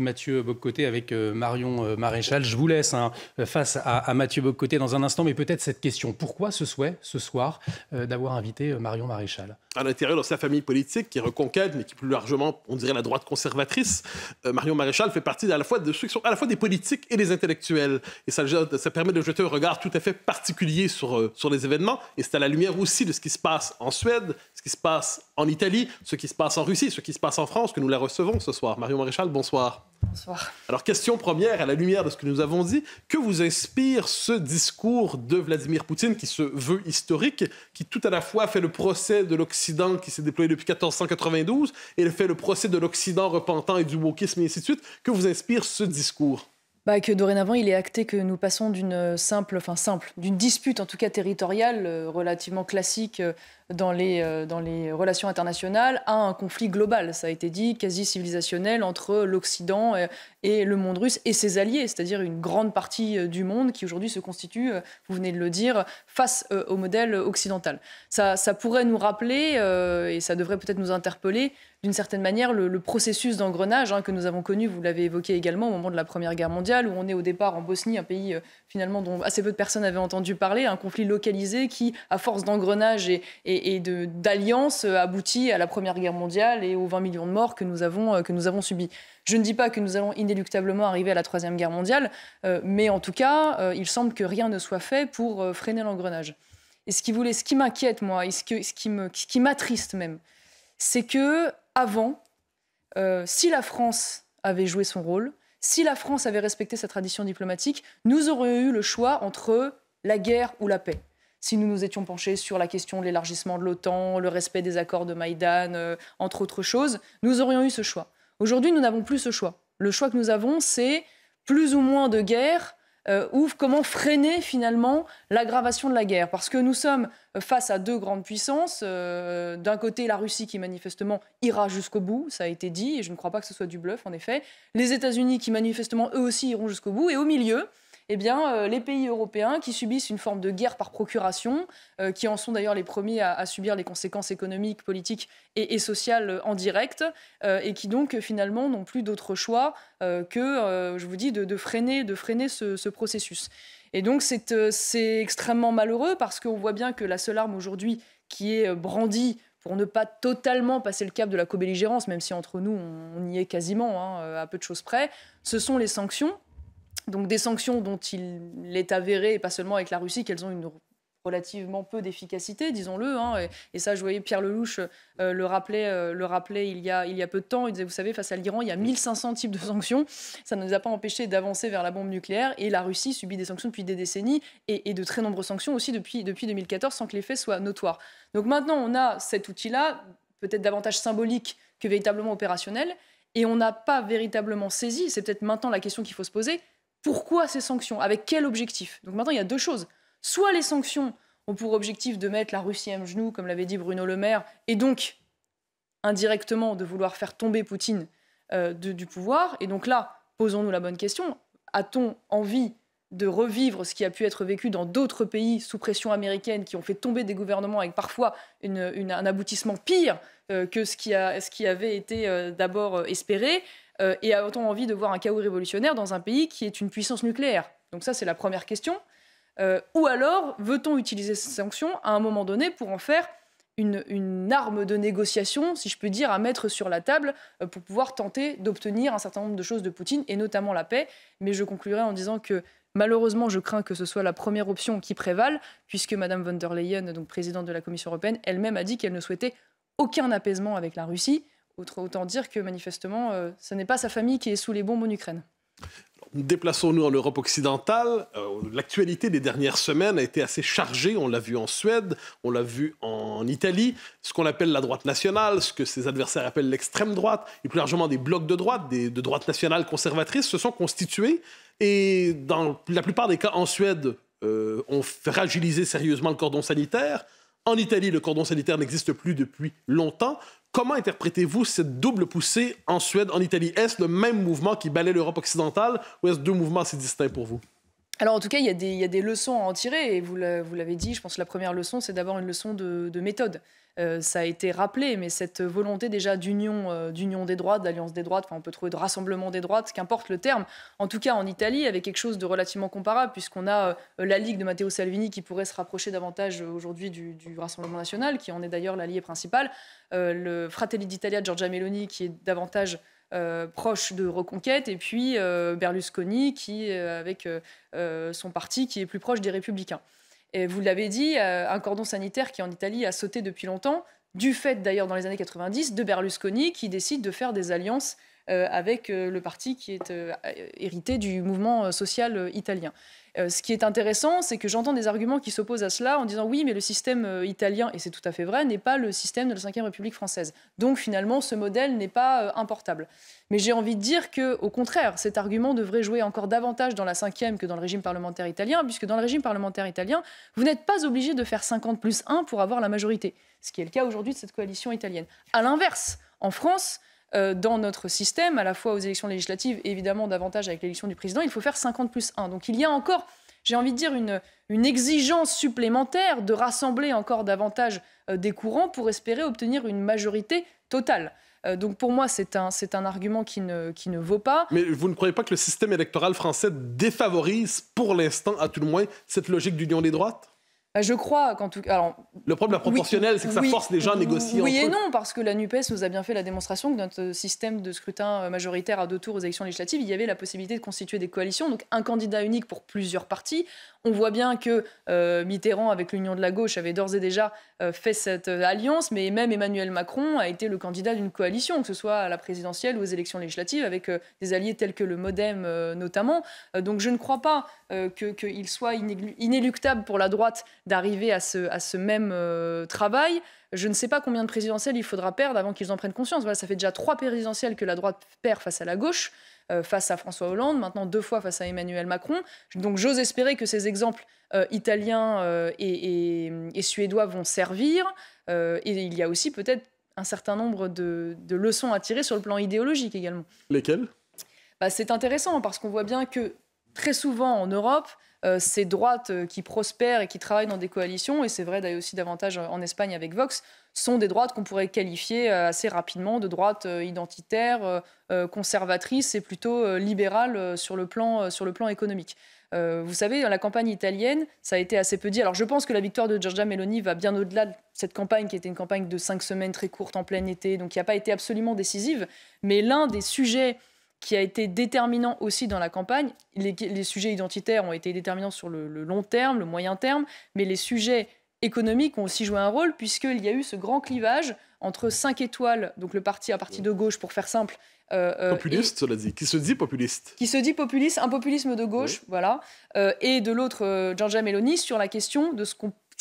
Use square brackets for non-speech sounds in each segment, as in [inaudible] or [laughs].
Mathieu Bocoté avec euh, Marion euh, Maréchal. Je vous laisse hein, face à, Mathieu Bocoté dans un instant, mais peut-être cette question. Pourquoi ce souhait, ce soir, euh, d'avoir invité Marion Maréchal À l'intérieur de sa famille politique, qui reconquête, mais qui plus largement, on dirait la droite conservatrice, Marion Maréchal fait partie à la fois de ceux qui sont à la fois des politiques et des intellectuels. Et ça, ça permet de jeter un regard tout à fait particulier sur, sur les événements. Et c'est à la lumière aussi de ce qui se passe en Suède, qui se passe en Italie, ce qui se passe en Russie, ce qui se passe en France, que nous la recevons ce soir. Marion Maréchal, bonsoir. Bonsoir. Alors, question première, à la lumière de ce que nous avons dit, que vous inspire ce discours de Vladimir Poutine qui se veut historique, qui tout à la fois fait le procès de l'Occident qui s'est déployé depuis 1492 et fait le procès de l'Occident repentant et du wokisme et ainsi de suite, que vous inspire ce discours bah, que dorénavant il est acté que nous passons d'une simple, enfin simple, d'une dispute en tout cas territoriale euh, relativement classique euh, dans les, euh, dans les relations internationales à un conflit global, ça a été dit, quasi civilisationnel entre l'Occident et, le monde russe et ses alliés, c'est-à-dire une grande partie euh, du monde qui aujourd'hui se constitue, euh, vous venez de le dire, face au modèle occidental. Ça, ça pourrait nous rappeler, et ça devrait peut-être nous interpeller, d'une certaine manière le, processus d'engrenage hein, que nous avons connu, vous l'avez évoqué également au moment de la Première Guerre mondiale, où on est au départ en Bosnie, un pays finalement dont assez peu de personnes avaient entendu parler, un conflit localisé qui, à force d'engrenage et et, d'alliances d'alliance euh, aboutit à la Première Guerre mondiale et aux 20 millions de morts que nous avons, euh, que subis. Je ne dis pas que nous allons inéluctablement arriver à la Troisième Guerre mondiale, euh, mais en tout cas, il semble que rien ne soit fait pour freiner l'engrenage. Et ce qui, qui m'inquiète, moi, et ce, qui, m'attriste même, c'est que avant, si la France avait joué son rôle, si la France avait respecté sa tradition diplomatique, nous aurions eu le choix entre la guerre ou la paix si nous nous étions penchés sur la question de l'élargissement de l'OTAN, le respect des accords de Maïdan, euh, entre autres choses, nous aurions eu ce choix. Aujourd'hui, nous n'avons plus ce choix. Le choix que nous avons, c'est plus ou moins de guerre, euh, ou comment freiner finalement l'aggravation de la guerre. Parce que nous sommes face à deux grandes puissances. Euh, d'un côté, la Russie qui manifestement ira jusqu'au bout, ça a été dit, et je ne crois pas que ce soit du bluff en effet. Les États-Unis qui manifestement eux aussi iront jusqu'au bout. Et au milieu, eh bien, euh, les pays européens qui subissent une forme de guerre par procuration, euh, qui en sont d'ailleurs les premiers à, subir les conséquences économiques, politiques et, sociales euh, en direct, et qui donc finalement n'ont plus d'autre choix que, je vous dis, de, freiner, de freiner ce, processus. Et donc c'est extrêmement malheureux parce qu'on voit bien que la seule arme aujourd'hui qui est brandie pour ne pas totalement passer le cap de la co-belligérance, même si entre nous on y est quasiment hein, à peu de choses près, ce sont les sanctions. Donc des sanctions dont il est avéré, et pas seulement avec la Russie, qu'elles ont une relativement peu d'efficacité, disons-le. Hein, et, ça, je voyais Pierre Lelouch euh, le rappeler euh, le il, y a, il y a peu de temps. Il disait, vous savez, face à l'Iran, il y a 1500 types de sanctions. Ça ne nous a pas empêchés d'avancer vers la bombe nucléaire. Et la Russie subit des sanctions depuis des décennies et, de très nombreuses sanctions aussi depuis, depuis 2014 sans que l'effet soit notoire. Donc maintenant, on a cet outil-là, peut-être davantage symbolique que véritablement opérationnel. Et on n'a pas véritablement saisi, c'est peut-être maintenant la question qu'il faut se poser, pourquoi ces sanctions Avec quel objectif Donc maintenant, il y a deux choses. Soit les sanctions ont pour objectif de mettre la Russie à genoux, comme l'avait dit Bruno Le Maire, et donc indirectement de vouloir faire tomber Poutine euh, du pouvoir. Et donc là, posons-nous la bonne question. A-t-on envie de revivre ce qui a pu être vécu dans d'autres pays sous pression américaine qui ont fait tomber des gouvernements avec parfois un aboutissement pire euh, que ce qui, avait été euh, d'abord espéré euh, et a on envie de voir un chaos révolutionnaire dans un pays qui est une puissance nucléaire Donc ça, c'est la première question. Euh, ou alors, veut-on utiliser ces sanctions à un moment donné pour en faire une, arme de négociation, si je peux dire, à mettre sur la table euh, pour pouvoir tenter d'obtenir un certain nombre de choses de Poutine, et notamment la paix Mais je conclurai en disant que Malheureusement, je crains que ce soit la première option qui prévale, puisque Mme von der Leyen, donc présidente de la Commission européenne, elle-même a dit qu'elle ne souhaitait aucun apaisement avec la Russie. Autant dire que manifestement, euh, ce n'est pas sa famille qui est sous les bombes en Ukraine. Déplaçons-nous en Europe occidentale. Euh, l'actualité des dernières semaines a été assez chargée. On l'a vu en Suède, on l'a vu en Italie, ce qu'on appelle la droite nationale, ce que ses adversaires appellent l'extrême droite, et plus largement des blocs de droite, des, de droite nationale conservatrice, se sont constitués. Et dans la plupart des cas en Suède, on euh, ont sérieusement le cordon sanitaire. En Italie, le cordon sanitaire n'existe plus depuis longtemps. Comment interprétez-vous cette double poussée en Suède, en Italie Est-ce le même mouvement qui balait l'Europe occidentale ou est-ce deux mouvements assez distincts pour vous alors en tout cas, il y, a des, y a des leçons à en tirer, et vous l'avez dit, je pense que la première leçon, c'est d'abord une leçon de, méthode. Euh, ça a été rappelé, mais cette volonté déjà d'union, euh, d'union des droites, d'alliance des droites, enfin on peut trouver de rassemblement des droites, qu'importe le terme. En tout cas en Italie, avec quelque chose de relativement comparable, puisqu'on a euh, la Ligue de Matteo Salvini qui pourrait se rapprocher davantage aujourd'hui du, du, Rassemblement national, qui en est d'ailleurs l'allié principal, le Fratelli d'Italia de Giorgia Meloni qui est davantage euh, proche de Reconquête, et puis euh, Berlusconi, qui, euh, avec son parti, qui est plus proche des Républicains. Et vous l'avez dit, un cordon sanitaire qui en Italie a sauté depuis longtemps, du fait d'ailleurs dans les années 90 de Berlusconi, qui décide de faire des alliances euh, avec euh, le parti qui est euh, hérité du mouvement social italien. ce qui est intéressant, c'est que j'entends des arguments qui s'opposent à cela en disant oui, mais le système italien, et c'est tout à fait vrai, n'est pas le système de la Ve République française. Donc finalement, ce modèle n'est pas importable. Mais j'ai envie de dire que, au contraire, cet argument devrait jouer encore davantage dans la Ve que dans le régime parlementaire italien, puisque dans le régime parlementaire italien, vous n'êtes pas obligé de faire 50 plus 1 pour avoir la majorité, ce qui est le cas aujourd'hui de cette coalition italienne. À l'inverse, en France, euh, dans notre système, à la fois aux élections législatives et évidemment davantage avec l'élection du président, il faut faire 50 plus 1. Donc il y a encore, j'ai envie de dire, une, une, exigence supplémentaire de rassembler encore davantage euh, des courants pour espérer obtenir une majorité totale. Euh, donc pour moi, c'est un, c'est un argument qui qui ne vaut pas. Mais vous ne croyez pas que le système électoral français défavorise, pour l'instant à tout le moins, cette logique d'union des droites bah, je crois qu'en tout cas. le problème proportionnel, c'est que ça force les gens à négocier. Oui et non, parce que la NUPES nous a bien fait la démonstration que notre euh, système de scrutin euh, majoritaire à deux tours aux élections législatives, il y avait la possibilité de constituer des coalitions, donc un candidat unique pour plusieurs partis. On voit bien que euh, Mitterrand, avec l'Union de la gauche, avait d'ores et déjà euh, fait cette euh, alliance, mais même Emmanuel Macron a été le candidat d'une coalition, que ce soit à la présidentielle ou aux élections législatives, avec des alliés tels que le Modem notamment. donc je ne crois pas qu'il soit inéluctable pour la droite d'arriver à à ce même travail je ne sais pas combien de présidentielles il faudra perdre avant qu'ils en prennent conscience. Voilà, ça fait déjà trois présidentielles que la droite perd face à la gauche, euh, face à François Hollande, maintenant deux fois face à Emmanuel Macron. Donc j'ose espérer que ces exemples euh, italiens euh, et, suédois vont servir. et il y a aussi peut-être un certain nombre de, leçons à tirer sur le plan idéologique également. Lesquelles bah, C'est intéressant parce qu'on voit bien que très souvent en Europe, euh, ces droites euh, qui prospèrent et qui travaillent dans des coalitions, et c'est vrai d'ailleurs aussi davantage en Espagne avec Vox, sont des droites qu'on pourrait qualifier euh, assez rapidement de droites identitaires, conservatrices et plutôt libérales sur le plan, sur le plan économique. vous savez, dans la campagne italienne, ça a été assez peu dit. Alors je pense que la victoire de Giorgia Meloni va bien au-delà de cette campagne qui était une campagne de cinq semaines très courte en plein été, donc qui n'a pas été absolument décisive. Mais l'un des sujets qui a été déterminant aussi dans la campagne. Les, sujets identitaires ont été déterminants sur le, long terme, le moyen terme, mais les sujets économiques ont aussi joué un rôle puisqu'il y a eu ce grand clivage entre 5 étoiles, donc le parti, à parti de gauche pour faire simple. Euh, euh, populiste, cela dit, qui se dit populiste. Qui se dit populiste, un populisme de gauche, voilà. Euh, et de l'autre, euh, Giorgia Meloni, sur la question de ce,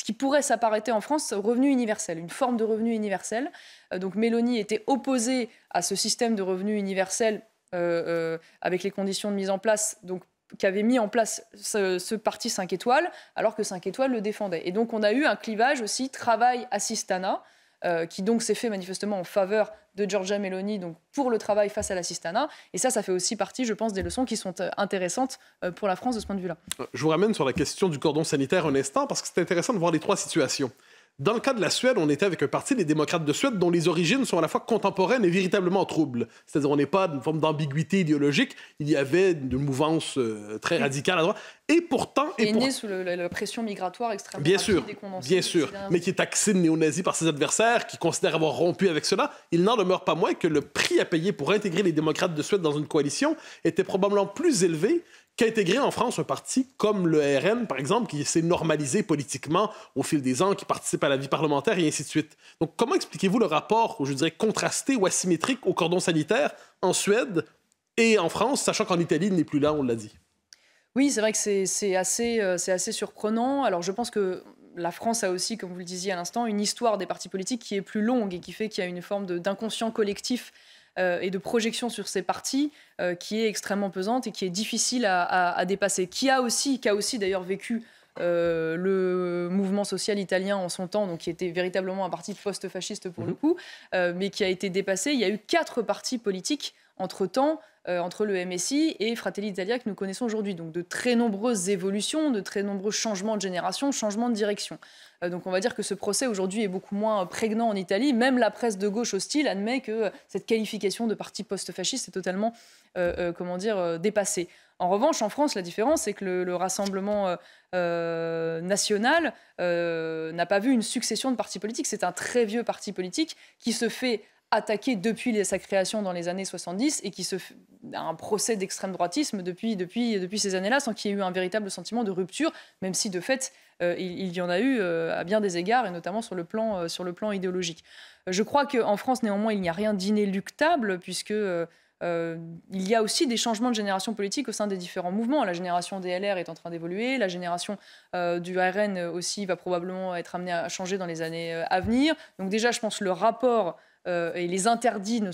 qui pourrait s'apparaître en France, revenu universel, une forme de revenu universel. donc Meloni était opposée à ce système de revenu universel euh, euh, avec les conditions de mise en place. Donc, qu'avait mis en place ce, parti 5 étoiles, alors que 5 étoiles le défendait. Et donc, on a eu un clivage aussi travail-assistana, euh, qui donc s'est fait manifestement en faveur de Giorgia Meloni, donc pour le travail face à l'assistanat. Et ça, ça fait aussi partie, je pense, des leçons qui sont intéressantes pour la France de ce point de vue-là. Je vous ramène sur la question du cordon sanitaire un parce que c'est intéressant de voir les trois situations. Dans le cas de la Suède, on était avec un parti, des démocrates de Suède, dont les origines sont à la fois contemporaines et véritablement troubles. C'est-à-dire, on n'est pas une forme d'ambiguïté idéologique. Il y avait une mouvance euh, très radicale à droite. Et pourtant. Et, sous la, pression migratoire extrêmement Bien sûr, bien sûr. Mais qui est taxé de néo-nazi par ses adversaires, qui considère avoir rompu avec cela. Il n'en demeure pas moins que le prix à payer pour intégrer les démocrates de Suède dans une coalition était probablement plus élevé intégré en France un parti comme le RN, par exemple, qui s'est normalisé politiquement au fil des ans, qui participe à la vie parlementaire et ainsi de suite. Donc, comment expliquez-vous le rapport, je dirais, contrasté ou asymétrique au cordon sanitaire en Suède et en France, sachant qu'en Italie, il n'est plus là, on l'a dit? Oui, c'est vrai que c'est assez, euh, assez surprenant. Alors, je pense que la France a aussi, comme vous le disiez à l'instant, une histoire des partis politiques qui est plus longue et qui fait qu'il y a une forme d'inconscient collectif euh, et de projection sur ces partis euh, qui est extrêmement pesante et qui est difficile à, dépasser. Qui a aussi, qui a aussi d'ailleurs vécu euh, le mouvement social italien en son temps, donc qui était véritablement un parti post-fasciste pour le mhm. coup, mais qui a été dépassé. Il y a eu quatre partis politiques entre-temps euh, entre le MSI et Fratelli Italia, que nous connaissons aujourd'hui. Donc de très nombreuses évolutions, de très nombreux changements de génération, changements de direction. Euh, donc on va dire que ce procès aujourd'hui est beaucoup moins euh, prégnant en Italie. Même la presse de gauche hostile admet que cette qualification de parti post-fasciste est totalement, comment dire, dépassée. En revanche, en France, la différence, c'est que le, Rassemblement national n'a pas vu une succession de partis politiques. C'est un très vieux parti politique qui se fait attaqué depuis sa création dans les années 70 et qui se fait un procès d'extrême droitisme depuis, depuis, depuis ces années-là, sans qu'il y ait eu un véritable sentiment de rupture, même si de fait, euh, il, y en a eu euh, à bien des égards, et notamment sur le plan, euh, sur le plan idéologique. Je crois qu'en France, néanmoins, il n'y a rien d'inéluctable, puisque... il y a aussi des changements de génération politique au sein des différents mouvements. La génération des LR est en train d'évoluer, la génération du RN aussi va probablement être amenée à changer dans les années à venir. Donc déjà, je pense le rapport euh, et les interdits euh,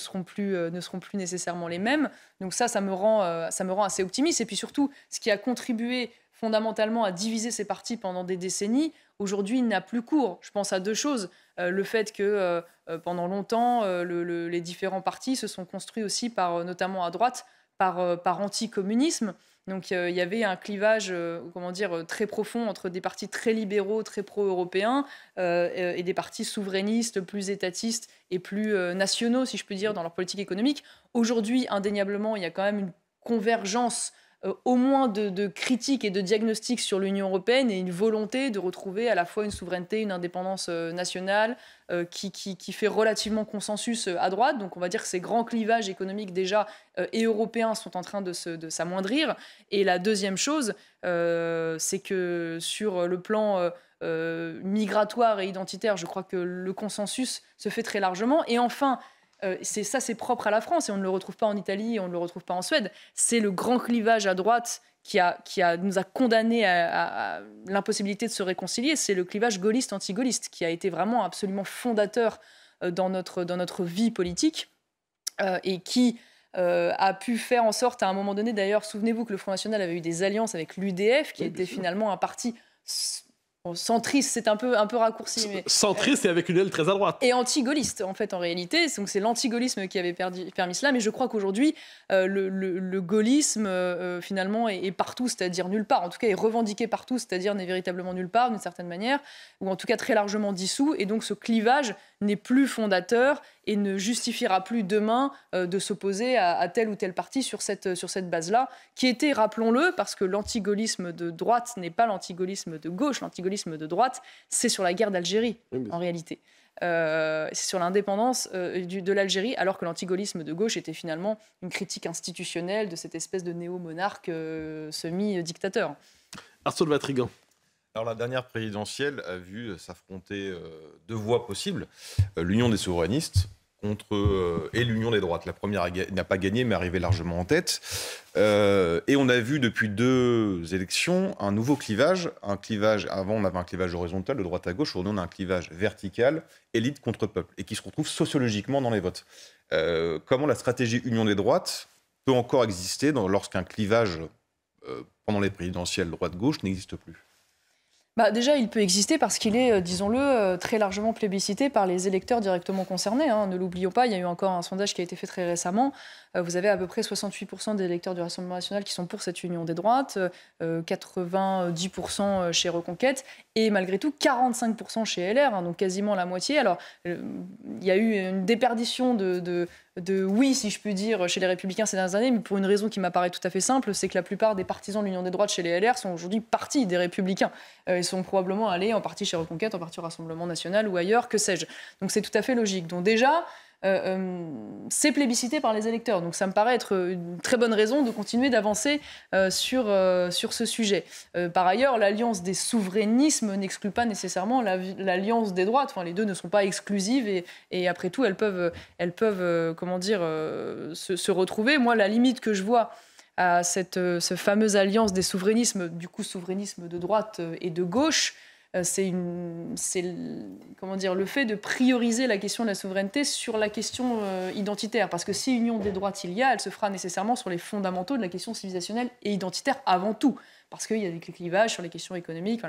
ne seront, plus, nécessairement les mêmes. Donc ça, euh, ça me, rend, assez optimiste. Et puis surtout, ce qui a contribué fondamentalement à diviser ces partis pendant des décennies, aujourd'hui il n'a plus cours. Je pense à deux choses. le fait que pendant longtemps, les différents partis se sont construits aussi par, notamment à droite, par anticommunisme. Donc euh, il y avait un clivage, euh, comment dire, euh, très profond entre des partis très libéraux, très pro-européens, et des partis souverainistes, plus étatistes et plus nationaux, si je peux dire, dans leur politique économique. Aujourd'hui, indéniablement, il y a quand même une convergence euh, au moins de, critiques et de diagnostics sur l'Union européenne et une volonté de retrouver à la fois une souveraineté, une indépendance euh, nationale euh, qui, fait relativement consensus à droite. Donc on va dire que ces grands clivages économiques déjà et européens sont en train de, se, de s'amoindrir. Et la deuxième chose, c'est que sur le plan... migratoire et identitaire, je crois que le consensus se fait très largement. Et enfin, euh, ça, c'est propre à la France et on ne le retrouve pas en Italie, on ne le retrouve pas en Suède. C'est le grand clivage à droite qui, a, qui a, nous a condamnés à, l'impossibilité de se réconcilier. C'est le clivage gaulliste-anti-gaulliste qui a été vraiment absolument fondateur euh, dans notre, dans notre vie politique euh, et qui a pu faire en sorte, à un moment donné, d'ailleurs, souvenez-vous que le Front National avait eu des alliances avec l'UDF, qui était finalement un parti centriste, c'est un peu, un peu raccourci. centriste et avec une aile très à droite. Et anti-gaulliste, en fait, en réalité. Donc c'est l'anti-gaullisme qui avait permis cela. Mais je crois qu'aujourd'hui, euh, le, gaullisme, euh, euh, finalement, est, est partout, c'est-à-dire nulle part. En tout cas, est revendiqué partout, c'est-à-dire n'est véritablement nulle part, d'une certaine manière, ou en tout cas très largement dissous. Et donc ce clivage n'est plus fondateur et ne justifiera plus demain euh, de s'opposer à, tel ou tel parti sur cette, euh, sur cette base-là, qui était, rappelons-le, parce que l'antigolisme de droite n'est pas l'antigolisme de gauche, l'antigolisme de droite, c'est sur la guerre d'Algérie, en réalité. Euh, c'est sur l'indépendance de l'Algérie, alors que l'antigolisme de gauche était finalement une critique institutionnelle de cette espèce de néo-monarque semi-dictateur. Arthur de Vatrigan. Alors la dernière présidentielle a vu s'affronter euh, deux voies possibles, euh, l'union des souverainistes contre euh, et l'union des droites. La première n'a pas gagné mais arrivée largement en tête. et on a vu depuis deux élections un nouveau clivage, un clivage avant on avait un clivage horizontal de droite à gauche, aujourd'hui on a un clivage vertical, élite contre peuple, et qui se retrouve sociologiquement dans les votes. comment la stratégie union des droites peut encore exister lorsqu'un clivage pendant les présidentielles droite-gauche n'existe plus bah déjà, il peut exister parce qu'il est, euh, disons-le, euh, très largement plébiscité par les électeurs directement concernés. Hein. Ne l'oublions pas, il y a eu encore un sondage qui a été fait très récemment euh, vous avez à peu près 68% des électeurs du Rassemblement national qui sont pour cette union des droites, 90% euh, euh, chez Reconquête et malgré tout 45% chez LR, hein, donc quasiment la moitié. Alors, il y a eu une déperdition de, de oui, si je peux dire, chez les Républicains ces dernières années, mais pour une raison qui m'apparaît tout à fait simple, c'est que la plupart des partisans de l'Union des droites chez les LR sont aujourd'hui partis des Républicains. ils sont probablement allés en partie chez Reconquête, en partie au Rassemblement national ou ailleurs, que sais-je. Donc c'est tout à fait logique. Donc déjà, euh, euh, c'est plébiscité par les électeurs. Donc ça me paraît être une très bonne raison de continuer d'avancer euh, sur, sur ce sujet. par ailleurs, l'alliance des souverainismes n'exclut pas nécessairement l'alliance des droites. Enfin, les deux ne sont pas exclusives et, après tout, elles peuvent, elles peuvent comment dire, se, retrouver. Moi, la limite que je vois à cette, fameuse alliance des souverainismes, du coup souverainisme de droite et de gauche, euh, c'est comment dire le fait de prioriser la question de la souveraineté sur la question euh, identitaire parce que si union des droits il y a elle se fera nécessairement sur les fondamentaux de la question civilisationnelle et identitaire avant tout parce qu'il y a des clivages sur les questions économiques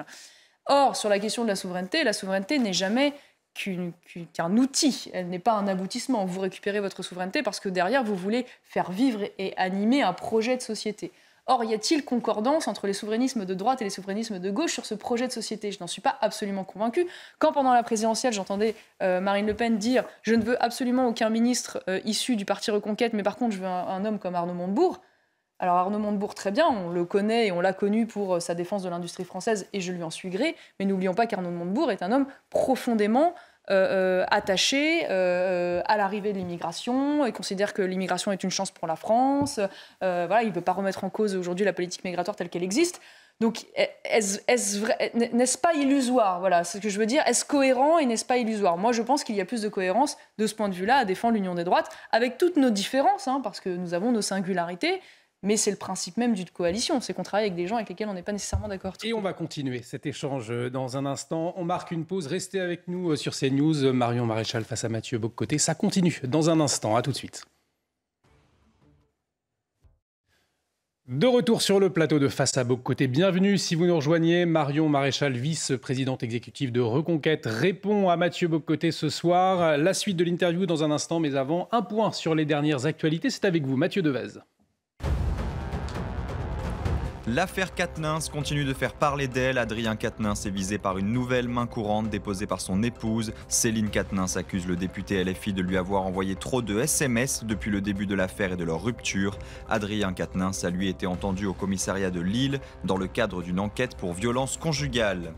or sur la question de la souveraineté la souveraineté n'est jamais qu'un outil, elle n'est pas un aboutissement. Vous récupérez votre souveraineté parce que derrière, vous voulez faire vivre et animer un projet de société. Or, y a-t-il concordance entre les souverainismes de droite et les souverainismes de gauche sur ce projet de société Je n'en suis pas absolument convaincue. Quand pendant la présidentielle, j'entendais euh, Marine Le Pen dire Je ne veux absolument aucun ministre euh, issu du parti Reconquête, mais par contre, je veux un, un homme comme Arnaud Montebourg. Alors Arnaud Montebourg, très bien, on le connaît et on l'a connu pour euh, sa défense de l'industrie française et je lui en suis gré, mais n'oublions pas qu'Arnaud Montebourg est un homme profondément euh, euh, attaché euh, à l'arrivée de l'immigration. et considère que l'immigration est une chance pour la France. voilà, il ne veut pas remettre en cause aujourd'hui la politique migratoire telle qu'elle existe. Donc, n'est-ce pas illusoire Voilà ce que je veux dire. Est-ce cohérent et n'est-ce pas illusoire Moi, je pense qu'il y a plus de cohérence de ce point de vue-là à défendre l'union des droites, avec toutes nos différences, hein, parce que nous avons nos singularités. Mais c'est le principe même d'une coalition, c'est qu'on travaille avec des gens avec lesquels on n'est pas nécessairement d'accord. Et on va continuer cet échange euh, dans un instant. On marque une pause. Restez avec nous euh, sur CNews. Euh, Marion Maréchal face à Mathieu Boccoté. Ça continue dans un instant. À tout de suite. De retour sur le plateau de Face à Boccoté. bienvenue si vous nous rejoignez. Marion Maréchal, vice-présidente exécutive de Reconquête, répond à Mathieu Bocoté ce soir. La suite de l'interview dans un instant, mais avant, un point sur les dernières actualités, c'est avec vous, Mathieu Devez. L'affaire Katnins continue de faire parler d'elle. Adrien Katnins est visé par une nouvelle main courante déposée par son épouse. Céline Katnins accuse le député LFI de lui avoir envoyé trop de SMS depuis le début de l'affaire et de leur rupture. Adrien Katnins a lui été entendu au commissariat de Lille dans le cadre d'une enquête pour violence conjugale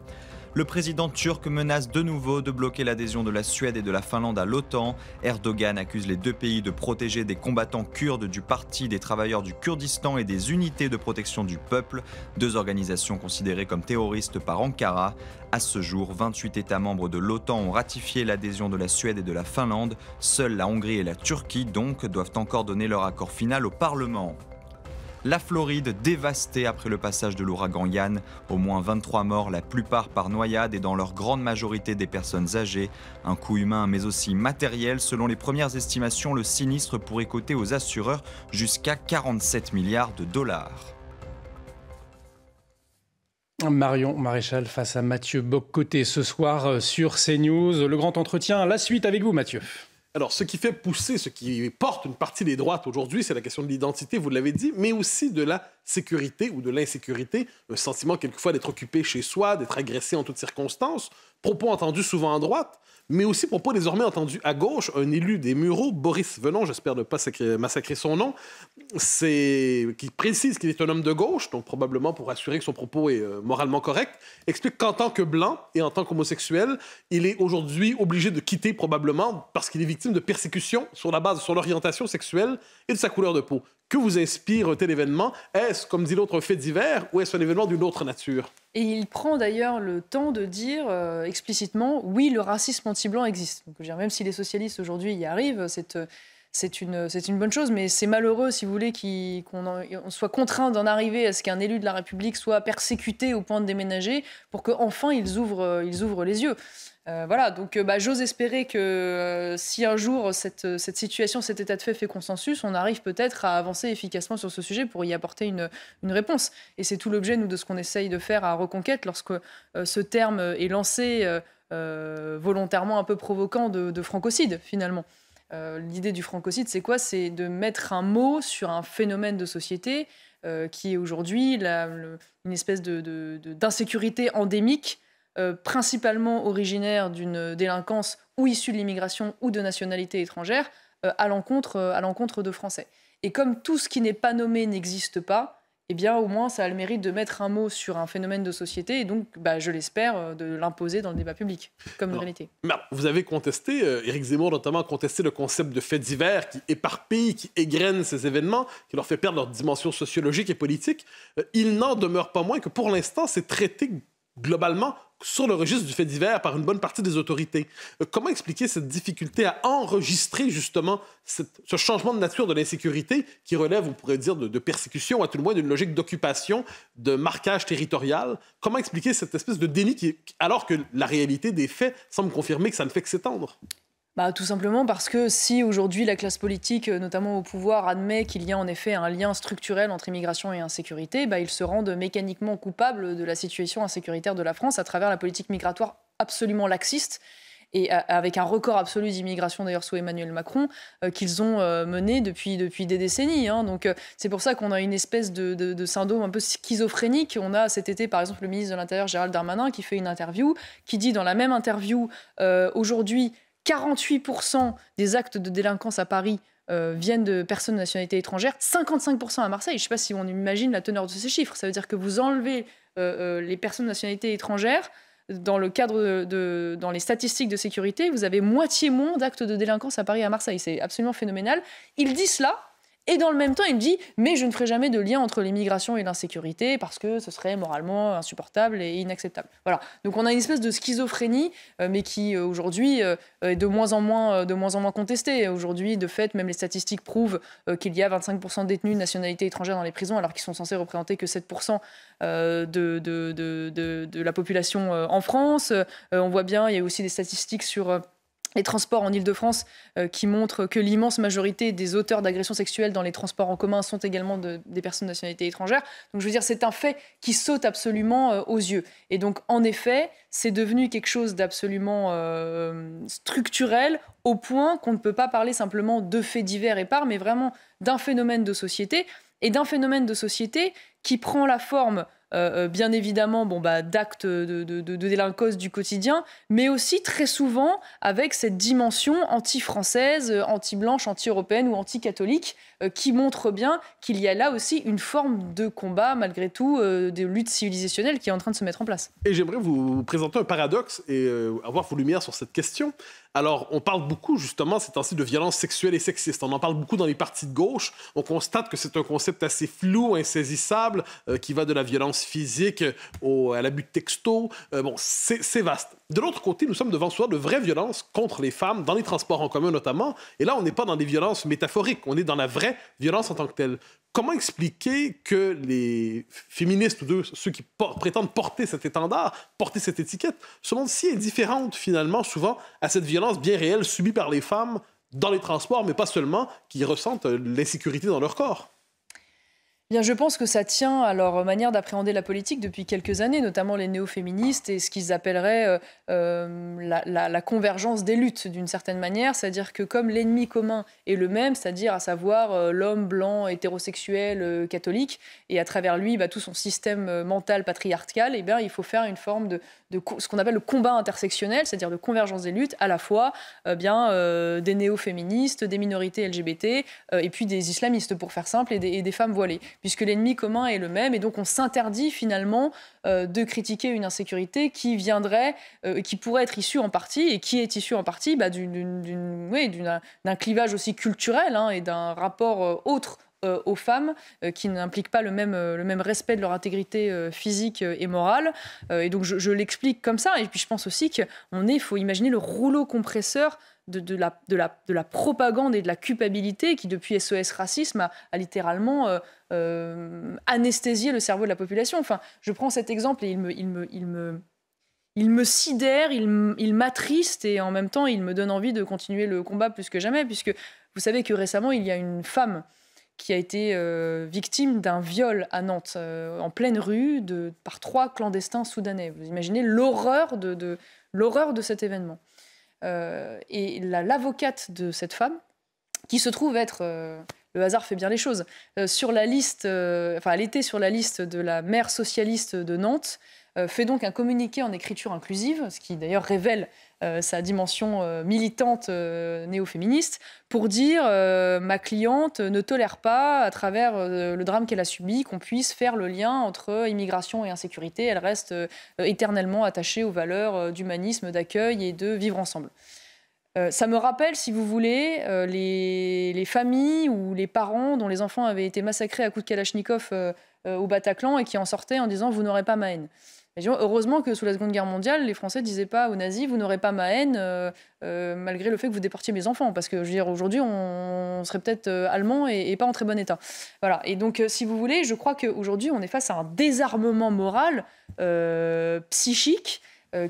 le président turc menace de nouveau de bloquer l'adhésion de la Suède et de la Finlande à l'OTAN. Erdogan accuse les deux pays de protéger des combattants kurdes du Parti des travailleurs du Kurdistan et des unités de protection du peuple, deux organisations considérées comme terroristes par Ankara. À ce jour, 28 États membres de l'OTAN ont ratifié l'adhésion de la Suède et de la Finlande. Seules la Hongrie et la Turquie, donc, doivent encore donner leur accord final au Parlement la Floride dévastée après le passage de l'ouragan Yann, au moins 23 morts, la plupart par noyade et dans leur grande majorité des personnes âgées, un coût humain mais aussi matériel, selon les premières estimations, le sinistre pourrait coûter aux assureurs jusqu'à 47 milliards de dollars. Marion Maréchal face à Mathieu Boccoté ce soir euh, sur CNews. Le grand entretien, la suite avec vous Mathieu. Alors, ce qui fait pousser, ce qui porte une partie des droites aujourd'hui, c'est la question de l'identité, vous l'avez dit, mais aussi de la sécurité ou de l'insécurité, un sentiment quelquefois d'être occupé chez soi, d'être agressé en toutes circonstances, propos entendus souvent à droite, mais aussi propos désormais entendus à gauche. Un élu des Mureaux, Boris Venon, j'espère ne pas massacrer son nom, qui précise qu'il est un homme de gauche, donc probablement pour assurer que son propos est euh, moralement correct, explique qu'en tant que blanc et en tant qu'homosexuel, il est aujourd'hui obligé de quitter probablement parce qu'il est victime de persécutions sur la base de son orientation sexuelle et de sa couleur de peau. Que vous inspire un euh, tel événement Est-ce, comme dit l'autre, un fait divers ou est-ce un événement d'une autre nature et il prend d'ailleurs le temps de dire euh, explicitement oui, le racisme anti-blanc existe. Donc, même si les socialistes aujourd'hui y arrivent, cette, euh, c'est une, bonne chose, mais c'est malheureux, si vous voulez, qu'on soit contraint d'en arriver à ce qu'un élu de la République soit persécuté au point de déménager pour qu'enfin euh, ils ouvrent, les yeux. Euh, voilà, donc euh, bah, j'ose espérer que si un jour cette, situation, cet état de fait fait consensus, on arrive peut-être à avancer efficacement sur ce sujet pour y apporter une, réponse. Et c'est tout l'objet, nous, de ce qu'on essaye de faire à Reconquête lorsque ce terme est lancé volontairement un peu provoquant de francocide, finalement. Euh, l'idée du francocide, c'est quoi C'est de mettre un mot sur un phénomène de société euh, qui est aujourd'hui une espèce d'insécurité endémique, euh, principalement originaire d'une délinquance ou issue de l'immigration ou de nationalité étrangère, à l'encontre de Français. Et comme tout ce qui n'est pas nommé n'existe pas, eh bien, au moins, ça a le mérite de mettre un mot sur un phénomène de société et donc, bah, je l'espère, euh, de l'imposer dans le débat public comme une réalité. vous avez contesté, euh, Éric Zemmour notamment, contesté le concept de faits divers qui éparpille, qui égrène ces événements, qui leur fait perdre leur dimension sociologique et politique. Euh, il n'en demeure pas moins que pour l'instant, c'est traité globalement sur le registre du fait divers par une bonne partie des autorités. Euh, comment expliquer cette difficulté à enregistrer justement ce changement de nature de l'insécurité qui relève, on pourrait dire, de, persécution persécution, à tout le moins d'une logique d'occupation, de marquage territorial? Comment expliquer cette espèce de déni alors que la réalité des faits semble confirmer que ça ne fait que s'étendre? Bah, tout simplement parce que si aujourd'hui la classe politique, euh, notamment au pouvoir, admet qu'il y a en effet un lien structurel entre immigration et insécurité, bah, ils se rendent mécaniquement coupables de la situation insécuritaire de la France à travers la politique migratoire absolument laxiste et avec un record absolu d'immigration d'ailleurs sous Emmanuel Macron euh, qu'ils ont euh, mené depuis, depuis des décennies. Hein. Donc c'est pour ça qu'on a une espèce de, de, syndrome un peu schizophrénique. On a cet été par exemple le ministre de l'Intérieur Gérald Darmanin qui fait une interview, qui dit dans la même interview aujourd'hui 48% des actes de délinquance à Paris euh, viennent de personnes de nationalité étrangère, 55% à Marseille. Je ne sais pas si on imagine la teneur de ces chiffres. Ça veut dire que vous enlevez euh, euh, les personnes de nationalité étrangère, dans le cadre de, dans les statistiques de sécurité, vous avez moitié moins d'actes de délinquance à Paris et à Marseille. C'est absolument phénoménal. Ils disent cela et dans le même temps, il dit Mais je ne ferai jamais de lien entre l'immigration et l'insécurité parce que ce serait moralement insupportable et inacceptable. Voilà. Donc on a une espèce de schizophrénie, euh, mais qui euh, aujourd'hui euh, est de moins en moins, de moins, en moins contestée. Aujourd'hui, de fait, même les statistiques prouvent qu'il y a 25% de détenus de nationalité étrangère dans les prisons, alors qu'ils sont censés représenter que 7% de, de, la population en France. On voit bien, il y a aussi des statistiques sur les transports en Ile-de-France euh, qui montrent que l'immense majorité des auteurs d'agressions sexuelles dans les transports en commun sont également des personnes de nationalité étrangère. Donc je veux dire, c'est un fait qui saute absolument euh, aux yeux. Et donc en effet, c'est devenu quelque chose d'absolument euh, structurel au point qu'on ne peut pas parler simplement de faits divers et par, mais vraiment d'un phénomène de société et d'un phénomène de société qui prend la forme euh, euh, bien évidemment, bon, bah, d'actes de, délinquance du quotidien, mais aussi très souvent avec cette dimension anti-française, euh, anti-blanche, anti-européenne ou anti-catholique, qui montre bien qu'il y a là aussi une forme de combat, malgré tout, des de lutte civilisationnelle qui est en train de se mettre en place. Et j'aimerais vous présenter un paradoxe et avoir vos lumières sur cette question. Alors, on parle beaucoup, justement, ces temps-ci, de violence sexuelle et sexiste. On en parle beaucoup dans les partis de gauche. On constate que c'est un concept assez flou, insaisissable, euh, qui va de la violence physique au, à l'abus de texto. Euh, bon, c'est vaste. De l'autre côté, nous sommes devant soi de vraies violences contre les femmes, dans les transports en commun notamment. Et là, on n'est pas dans des violences métaphoriques, on est dans la vraie violence en tant que telle comment expliquer que les féministes ou ceux qui prétendent porter cet étendard, porter cette étiquette, se montrent si indifférentes finalement souvent à cette violence bien réelle subie par les femmes dans les transports, mais pas seulement, qui ressentent l'insécurité dans leur corps je pense que ça tient à leur manière d'appréhender la politique depuis quelques années, notamment les néo-féministes et ce qu'ils appelleraient euh, euh, la, convergence des luttes d'une certaine manière, c'est-à-dire que comme l'ennemi commun est le même, c'est-à-dire à savoir euh, l'homme blanc hétérosexuel catholique et à travers lui bah, tout son système mental patriarcal, eh bien il faut faire une forme de, de ce qu'on appelle le combat intersectionnel, c'est-à-dire de convergence des luttes à la fois euh, bien, euh, des néo-féministes, des minorités LGBT euh, et puis des islamistes, pour faire simple, et des, femmes voilées, puisque l'ennemi commun est le même. Et donc on s'interdit finalement de critiquer une insécurité qui viendrait, qui pourrait être issue en partie, et qui est issue en partie bah, d'un clivage aussi culturel hein, et d'un rapport autre euh, aux femmes euh, qui n'impliquent pas le même, euh, le même respect de leur intégrité physique et morale. et donc je, l'explique comme ça. Et puis je pense aussi qu'on est, il faut imaginer le rouleau compresseur de, de, la, de, la, de, la, propagande et de la culpabilité qui, depuis SOS e Racisme, a, littéralement anesthésié le cerveau de la population. Enfin, je prends cet exemple et il me, il me, il me, il me sidère, il, il m'attriste et en même temps, il me donne envie de continuer le combat plus que jamais, puisque vous savez que récemment, il y a une femme qui a été euh, victime d'un viol à Nantes, euh, en pleine rue, par trois clandestins soudanais. Vous imaginez l'horreur de, l'horreur de cet événement. Euh, et l'avocate de cette femme, qui se trouve être, le hasard fait bien les choses, sur la liste, enfin, elle était sur la liste de la maire socialiste de Nantes, fait donc un communiqué en écriture inclusive, ce qui d'ailleurs révèle euh, sa dimension euh, militante euh, néo-féministe, pour dire ma cliente ne tolère pas, à travers le drame qu'elle a subi, qu'on puisse faire le lien entre immigration et insécurité. Elle reste éternellement attachée aux valeurs d'humanisme, d'accueil et de vivre ensemble. ça me rappelle, si vous voulez, les, familles ou les parents dont les enfants avaient été massacrés à coups de Kalachnikov au Bataclan et qui en sortaient en disant Vous n'aurez pas ma haine heureusement que sous la Seconde Guerre mondiale, les Français disaient pas aux nazis, vous n'aurez pas ma haine, euh, euh, malgré le fait que vous déportiez mes enfants. Parce que, je veux dire, aujourd'hui, on serait peut-être euh, allemand et, pas en très bon état. Voilà. Et donc, si vous voulez, je crois qu'aujourd'hui, on est face à un désarmement moral, psychique,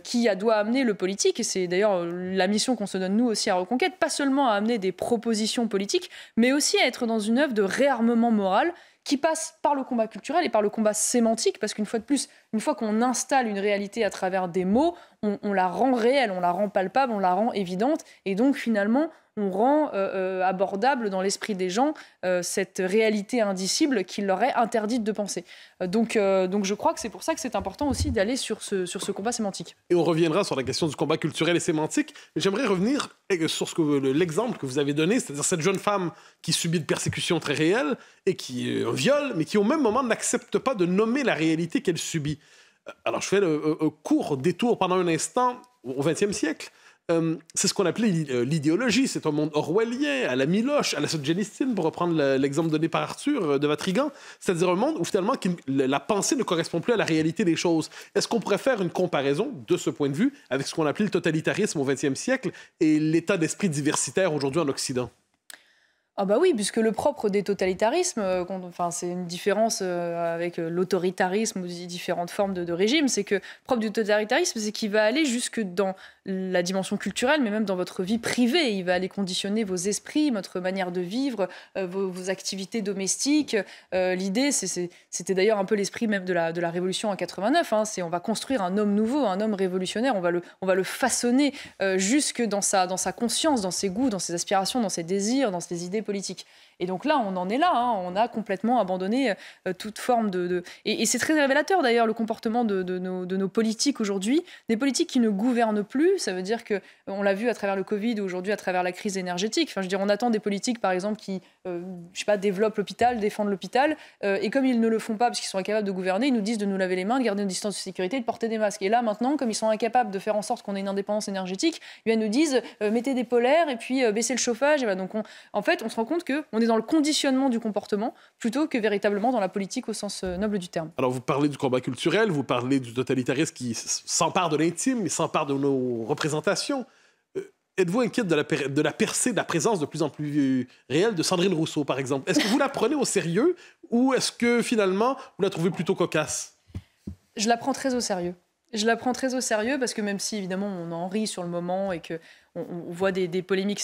qui doit amener le politique, et c'est d'ailleurs la mission qu'on se donne nous aussi à Reconquête, pas seulement à amener des propositions politiques, mais aussi à être dans une œuvre de réarmement moral qui passe par le combat culturel et par le combat sémantique, parce qu'une fois de plus, une fois qu'on installe une réalité à travers des mots, on, la rend réelle, on la rend palpable, on la rend évidente, et donc finalement, on rend euh, euh, abordable dans l'esprit des gens euh, cette réalité indicible qui leur est interdite de penser. donc, je crois que c'est pour ça que c'est important aussi d'aller sur ce, sur ce combat sémantique. Et on reviendra sur la question du combat culturel et sémantique. J'aimerais revenir eh, sur l'exemple que vous avez donné, c'est-à-dire cette jeune femme qui subit de persécutions très réelles et qui viole, mais qui au même moment n'accepte pas de nommer la réalité qu'elle subit. Alors je fais un court détour pendant un instant au XXe siècle. Euh, c'est ce qu'on appelait euh, l'idéologie, c'est un monde orwellien, à la Miloche, à la Solzhenitsyn, pour reprendre l'exemple donné par Arthur euh, de Vatrigan, c'est-à-dire un monde où finalement la pensée ne correspond plus à la réalité des choses. Est-ce qu'on pourrait faire une comparaison de ce point de vue avec ce qu'on appelait le totalitarisme au XXe siècle et l'état d'esprit diversitaire aujourd'hui en Occident ah bah oui, puisque le propre des totalitarismes, enfin c'est une différence avec l'autoritarisme ou différentes formes de, de régime, c'est que le propre du totalitarisme, c'est qu'il va aller jusque dans la dimension culturelle, mais même dans votre vie privée. Il va aller conditionner vos esprits, votre manière de vivre, euh, vos, activités domestiques. Euh, l'idée, c'était d'ailleurs un peu l'esprit même de la, de la Révolution en 89. Hein. c'est on va construire un homme nouveau, un homme révolutionnaire. On va le, on va le façonner euh, jusque dans sa conscience, dans ses goûts, dans ses aspirations, dans ses désirs, dans ses idées politiques. Et donc là, on en est là. Hein. On a complètement abandonné euh, euh, toute forme de. Et, c'est très révélateur d'ailleurs le comportement de, nos, de nos, politiques aujourd'hui, des politiques qui ne gouvernent plus. Ça veut dire que euh, on l'a vu à travers le Covid ou aujourd'hui à travers la crise énergétique. Enfin, je veux dire, on attend des politiques par exemple qui, je sais pas, développent l'hôpital, défendent l'hôpital, et comme ils ne le font pas parce qu'ils sont incapables de gouverner, ils nous disent de nous laver les mains, de garder une distance de sécurité, de porter des masques. Et là maintenant, comme ils sont incapables de faire en sorte qu'on ait une indépendance énergétique, eh ils nous disent mettez des polaires et puis baissez le chauffage. Et ben, donc en fait, on se rend compte que on est dans le conditionnement du comportement plutôt que véritablement dans la politique au sens euh, noble du terme. Alors vous parlez du combat culturel, vous parlez du totalitarisme qui s'empare de l'intime, s'empare de nos représentations. Euh, êtes-vous inquiète de la, de la percée, de la présence de plus en plus euh, réelle de Sandrine Rousseau, par exemple? Est-ce que vous la prenez au sérieux ou est-ce que finalement vous la trouvez plutôt cocasse? Je la prends très au sérieux. Je la prends très au sérieux parce que même si évidemment on en rit sur le moment et que on, voit des, polémiques,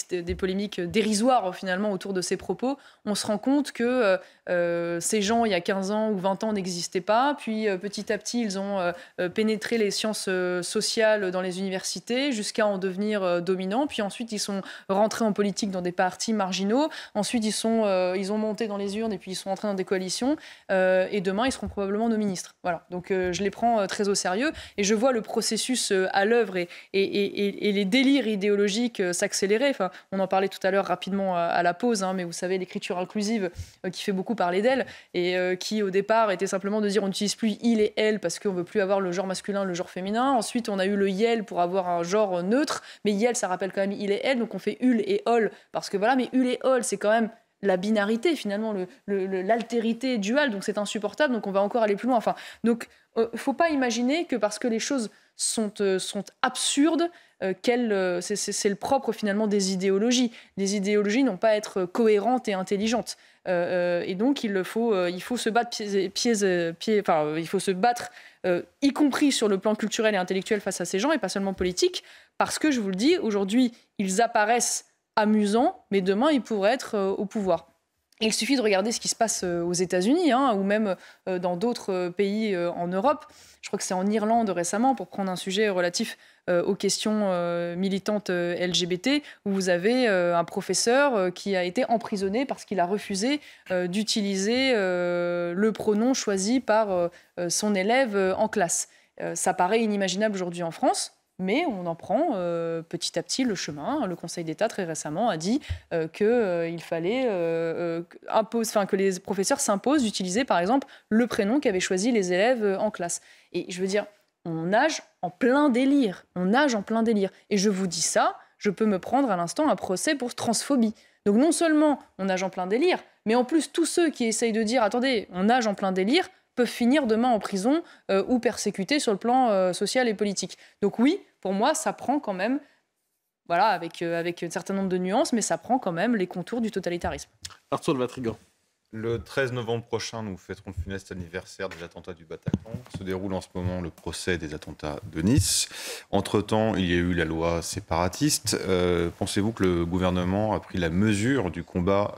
dérisoires euh, finalement autour de ces propos, on se rend compte que euh, euh, ces gens, il y a 15 ans ou 20 ans, n'existaient pas. Puis petit à petit, ils ont pénétré les sciences sociales dans les universités jusqu'à en devenir dominants. Puis ensuite, ils sont rentrés en politique dans des partis marginaux. Ensuite, ils, sont, ils ont monté dans les urnes et puis ils sont entrés dans des coalitions. et demain, ils seront probablement nos ministres. Voilà. Donc je les prends très au sérieux et je vois le processus à l'œuvre et, les délires idéologiques euh, s'accélérer. Enfin, on en parlait tout à l'heure rapidement euh, à la pause, hein, mais vous savez, l'écriture inclusive euh, qui fait beaucoup parler d'elle et qui, au départ, était simplement de dire on n'utilise plus il et elle parce qu'on veut plus avoir le genre masculin, le genre féminin. Ensuite, on a eu le yel pour avoir un genre neutre, mais yel, ça rappelle quand même il et elle, donc on fait ul et ol parce que voilà, mais ul et ol, c'est quand même la binarité finalement, l'altérité le, duale, donc c'est insupportable, donc on va encore aller plus loin. Enfin, donc euh, faut pas imaginer que parce que les choses sont, euh, sont absurdes, euh, c'est le propre finalement des idéologies. Les idéologies n'ont pas à être cohérentes et intelligentes. et donc il faut, il faut se battre enfin, il faut se battre y compris sur le plan culturel et intellectuel face à ces gens et pas seulement politique, parce que je vous le dis, aujourd'hui ils apparaissent amusant, mais demain, il pourrait être euh, au pouvoir. Il suffit de regarder ce qui se passe euh, aux États-Unis hein, ou même euh, dans d'autres pays en Europe. Je crois que c'est en Irlande récemment, pour prendre un sujet relatif aux questions militantes LGBT, où vous avez un professeur qui a été emprisonné parce qu'il a refusé d'utiliser le pronom choisi par son élève en classe. ça paraît inimaginable aujourd'hui en France mais on en prend euh, petit à petit le chemin. Le Conseil d'État très récemment a dit euh, qu'il euh, fallait impose, que les professeurs s'imposent d'utiliser par exemple le prénom qu'avaient choisi les élèves en classe. Et je veux dire, on nage en plein délire, on nage en plein délire. Et je vous dis ça, je peux me prendre à l'instant un procès pour transphobie. Donc non seulement on nage en plein délire, mais en plus tous ceux qui essayent de dire attendez, on nage en plein délire, peuvent finir demain en prison euh, ou persécutés sur le plan euh, social et politique. Donc oui, pour moi, ça prend quand même, voilà, avec, euh, avec un certain nombre de nuances, mais ça prend quand même les contours du totalitarisme. Arthur de Vatrigan. Le 13 novembre prochain, nous fêterons le funeste anniversaire des attentats du Bataclan. Se déroule en ce moment le procès des attentats de Nice. Entre-temps, il y a eu la loi séparatiste. Pensez-vous que le gouvernement a pris la mesure du combat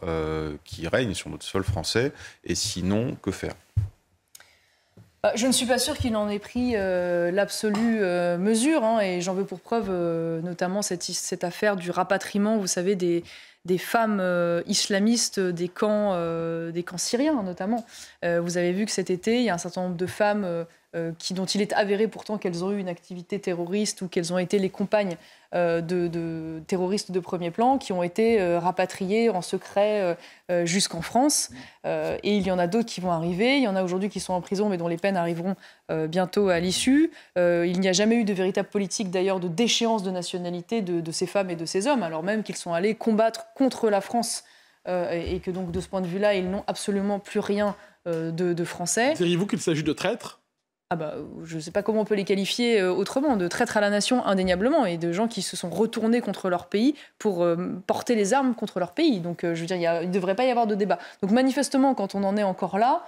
qui règne sur notre sol français Et sinon, que faire bah, je ne suis pas sûre qu'il en ait pris euh, l'absolue euh, mesure, hein, et j'en veux pour preuve euh, notamment cette, affaire du rapatriement, vous savez, des, des femmes islamistes des camps, des camps syriens notamment. vous avez vu que cet été, il y a un certain nombre de femmes euh, dont il est avéré pourtant qu'elles ont eu une activité terroriste ou qu'elles ont été les compagnes euh, de, terroristes de premier plan qui ont été euh, rapatriées en secret jusqu'en France. et il y en a d'autres qui vont arriver. Il y en a aujourd'hui qui sont en prison mais dont les peines arriveront bientôt à l'issue. il n'y a jamais eu de véritable politique d'ailleurs de déchéance de nationalité de, ces femmes et de ces hommes, alors même qu'ils sont allés combattre contre la France. et que donc de ce point de vue-là, ils n'ont absolument plus rien de, de, français. Diriez-vous qu'il s'agit de traîtres ah bah, je ne sais pas comment on peut les qualifier euh, autrement, de traîtres à la nation indéniablement, et de gens qui se sont retournés contre leur pays pour euh, porter les armes contre leur pays. Donc euh, je veux dire, il ne devrait pas y avoir de débat. Donc manifestement, quand on en est encore là,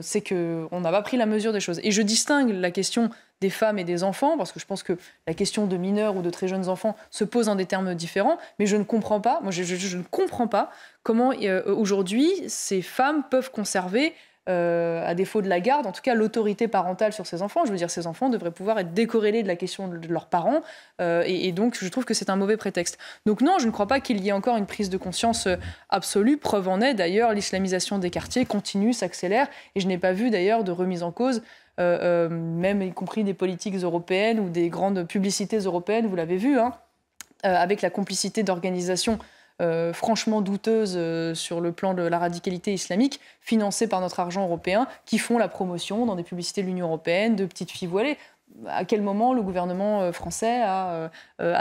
c'est qu'on n'a pas pris la mesure des choses. Et je distingue la question des femmes et des enfants, parce que je pense que la question de mineurs ou de très jeunes enfants se pose en des termes différents, mais je ne comprends pas, moi je, ne comprends pas comment aujourd'hui ces femmes peuvent conserver euh, à défaut de la garde, en tout cas l'autorité parentale sur ces enfants. Je veux dire, ces enfants devraient pouvoir être décorrélés de la question de leurs parents. Euh, et, donc, je trouve que c'est un mauvais prétexte. Donc non, je ne crois pas qu'il y ait encore une prise de conscience euh, absolue. Preuve en est d'ailleurs, l'islamisation des quartiers continue, s'accélère. Et je n'ai pas vu d'ailleurs de remise en cause. même y compris des politiques européennes ou des grandes publicités européennes, vous l'avez vu, hein, avec la complicité d'organisations euh, franchement douteuse euh, sur le plan de la radicalité islamique, financée par notre argent européen, qui font la promotion dans des publicités de l'Union européenne de petites filles voilées à quel moment le gouvernement euh, français a,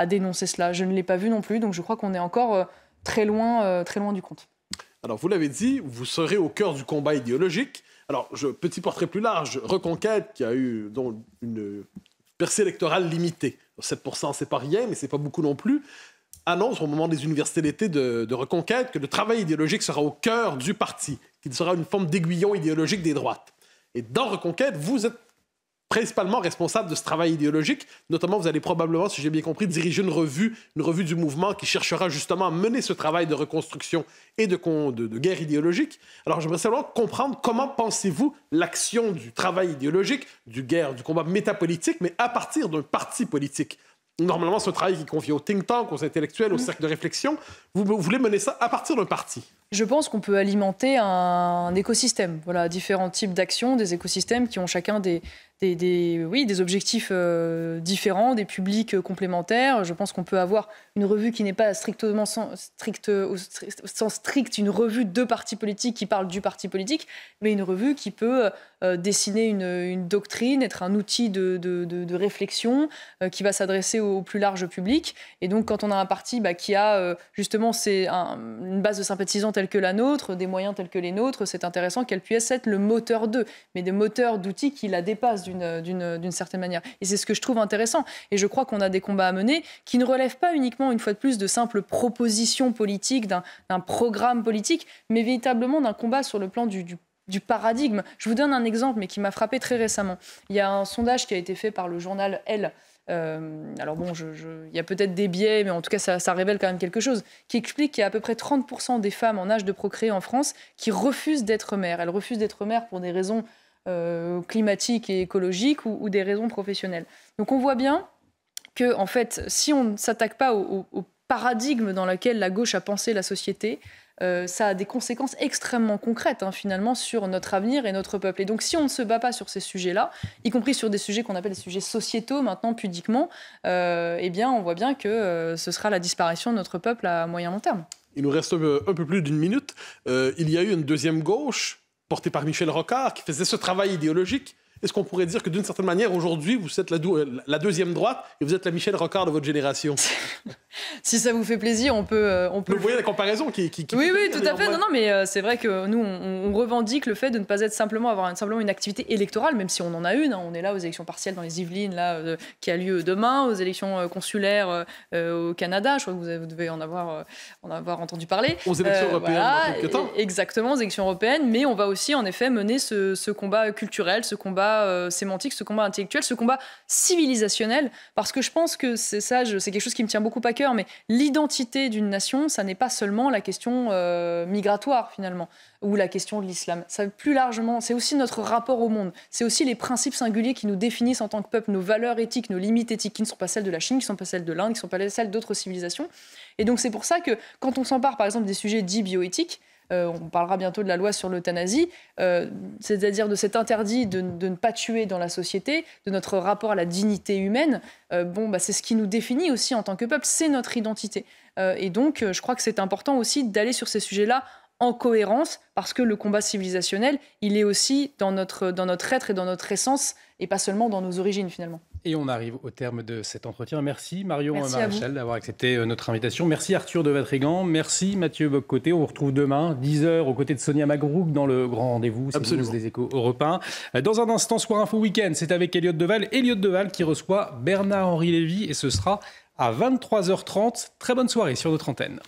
dénoncé cela. Je ne l'ai pas vu non plus, donc je crois qu'on est encore très loin, très loin du compte. Alors, vous l'avez dit, vous serez au cœur du combat idéologique. Alors, je, petit portrait plus large, Reconquête, qui a eu donc, une percée électorale limitée. 7 c'est pas rien, mais c'est pas beaucoup non plus annonce au moment des universités d'été de, Reconquête que le travail idéologique sera au cœur du parti, qu'il sera une forme d'aiguillon idéologique des droites. Et dans Reconquête, vous êtes principalement responsable de ce travail idéologique. Notamment, vous allez probablement, si j'ai bien compris, diriger une revue, une revue du mouvement qui cherchera justement à mener ce travail de reconstruction et de, guerre idéologique. Alors, j'aimerais simplement comprendre comment pensez-vous l'action du travail idéologique, du guerre, du combat métapolitique, mais à partir d'un parti politique. Normalement, ce travail qui convient au think tank, aux intellectuels, aux mm. cercles de réflexion, vous, voulez mener ça à partir d'un parti. Je pense qu'on peut alimenter un, un, écosystème. Voilà, différents types d'actions, des écosystèmes qui ont chacun des, des, oui, des objectifs euh, différents, des publics euh, complémentaires. Je pense qu'on peut avoir une revue qui n'est pas strictement sans, strict, au, strict une revue de partis politiques qui parle du parti politique, mais une revue qui peut euh, dessiner une, doctrine, être un outil de, réflexion qui va s'adresser au, plus large public. Et donc, quand on a un parti bah, qui a justement c'est une base de sympathisants telle que la nôtre, des moyens tels que les nôtres, c'est intéressant qu'elle puisse être le moteur d'eux, mais des moteurs d'outils qui la dépassent d'une certaine manière. Et c'est ce que je trouve intéressant. Et je crois qu'on a des combats à mener qui ne relèvent pas uniquement, une fois de plus, de simples propositions politiques, d'un programme politique, mais véritablement d'un combat sur le plan du, paradigme. Je vous donne un exemple, mais qui m'a frappé très récemment. Il y a un sondage qui a été fait par le journal Elle. Euh, alors bon, il y a peut-être des biais, mais en tout cas, ça, ça révèle quand même quelque chose, qui explique qu'il y a à peu près 30% des femmes en âge de procréer en France qui refusent d'être mères. Elles refusent d'être mères pour des raisons euh, climatiques et écologiques ou, des raisons professionnelles. Donc on voit bien que, en fait, si on ne s'attaque pas au, paradigme dans lequel la gauche a pensé la société, euh, ça a des conséquences extrêmement concrètes hein, finalement sur notre avenir et notre peuple. Et donc si on ne se bat pas sur ces sujets-là, y compris sur des sujets qu'on appelle les sujets sociétaux maintenant pudiquement, euh, eh bien on voit bien que ce sera la disparition de notre peuple à moyen long terme. Il nous reste un peu plus d'une minute. il y a eu une deuxième gauche porté par Michel Rocard, qui faisait ce travail idéologique est-ce qu'on pourrait dire que d'une certaine manière, aujourd'hui, vous êtes euh, la, la, deuxième droite et vous êtes la Michel Rocard de votre génération [laughs] Si ça vous fait plaisir, on peut. Euh, on peut... vous voyez la comparaison qui. qui, oui, oui, tout à fait. Non, non, mais euh, c'est vrai que nous, on, revendique le fait de ne pas être simplement avoir une, simplement une activité électorale, même si on en a une. Hein. On est là aux élections partielles dans les Yvelines, là, qui a lieu demain, aux élections consulaires au Canada. Je crois que vous, devez en avoir, avoir entendu parler. Aux élections européennes dans quelques Exactement, aux élections européennes. Mais on va aussi, en effet, mener ce combat culturel, ce combat c'est euh, sémantique, ce combat intellectuel, ce combat civilisationnel, parce que je pense que c'est ça, c'est quelque chose qui me tient beaucoup à cœur, mais l'identité d'une nation, ça n'est pas seulement la question euh, migratoire finalement, ou la question de l'islam. Ça plus largement, c'est aussi notre rapport au monde, c'est aussi les principes singuliers qui nous définissent en tant que peuple, nos valeurs éthiques, nos limites éthiques, qui ne sont pas celles de la Chine, qui ne sont pas celles de l'Inde, qui ne sont pas celles d'autres civilisations. Et donc c'est pour ça que quand on s'empare par exemple des sujets dits bioéthiques, euh, on parlera bientôt de la loi sur l'euthanasie, euh, c'est-à-dire de cet interdit de, ne pas tuer dans la société, de notre rapport à la dignité humaine, euh, bon, bah, c'est ce qui nous définit aussi en tant que peuple, c'est notre identité. et donc, je crois que c'est important aussi d'aller sur ces sujets-là en cohérence, parce que le combat civilisationnel, il est aussi notre, dans notre être et dans notre essence, et pas seulement dans nos origines finalement. Et on arrive au terme de cet entretien. Merci Marion Maréchal d'avoir accepté euh, notre invitation. Merci Arthur de Vatrigan. Merci Mathieu Boccoté. On vous retrouve demain, 10h, aux côtés de Sonia Magrouk dans le grand rendez-vous Absolument. des échos européens. Euh, dans un instant, Soir Info Week-end, c'est avec Elliot Deval. Elliot Deval qui reçoit Bernard-Henri Lévy et ce sera à 23h30. Très bonne soirée sur notre antenne.